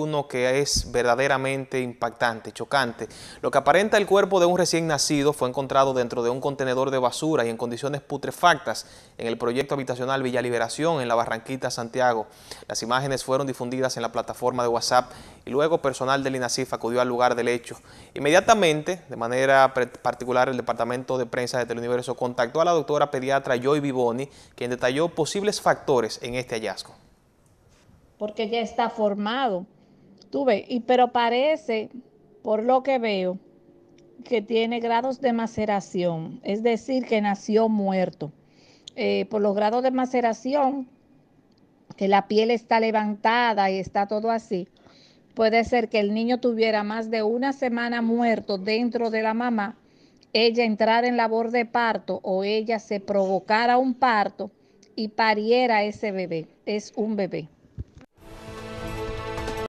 uno que es verdaderamente impactante, chocante. Lo que aparenta el cuerpo de un recién nacido fue encontrado dentro de un contenedor de basura y en condiciones putrefactas en el proyecto habitacional Villa Liberación en la Barranquita, Santiago. Las imágenes fueron difundidas en la plataforma de WhatsApp y luego personal del INACIF acudió al lugar del hecho. Inmediatamente, de manera particular, el Departamento de Prensa de Teleuniverso contactó a la doctora pediatra Joy Vivoni, quien detalló posibles factores en este hallazgo porque ya está formado y, pero parece, por lo que veo, que tiene grados de maceración, es decir, que nació muerto. Eh, por los grados de maceración, que la piel está levantada y está todo así, puede ser que el niño tuviera más de una semana muerto dentro de la mamá, ella entrara en labor de parto o ella se provocara un parto y pariera ese bebé. Es un bebé.